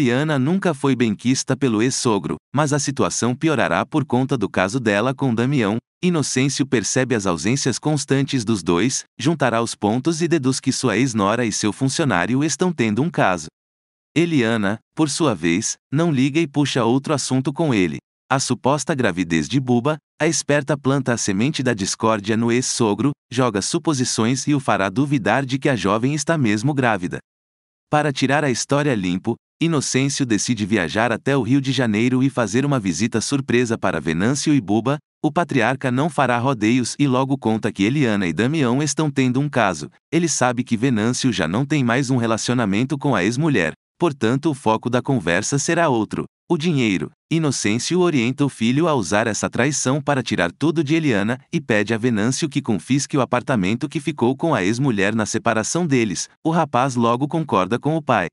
Liliana nunca foi benquista pelo ex-sogro, mas a situação piorará por conta do caso dela com Damião. Inocêncio percebe as ausências constantes dos dois, juntará os pontos e deduz que sua ex-nora e seu funcionário estão tendo um caso. Eliana, por sua vez, não liga e puxa outro assunto com ele. A suposta gravidez de Buba, a esperta planta a semente da discórdia no ex-sogro, joga suposições e o fará duvidar de que a jovem está mesmo grávida. Para tirar a história limpo, Inocêncio decide viajar até o Rio de Janeiro e fazer uma visita surpresa para Venâncio e Buba, o patriarca não fará rodeios e logo conta que Eliana e Damião estão tendo um caso. Ele sabe que Venâncio já não tem mais um relacionamento com a ex-mulher, portanto o foco da conversa será outro, o dinheiro. Inocêncio orienta o filho a usar essa traição para tirar tudo de Eliana e pede a Venâncio que confisque o apartamento que ficou com a ex-mulher na separação deles. O rapaz logo concorda com o pai.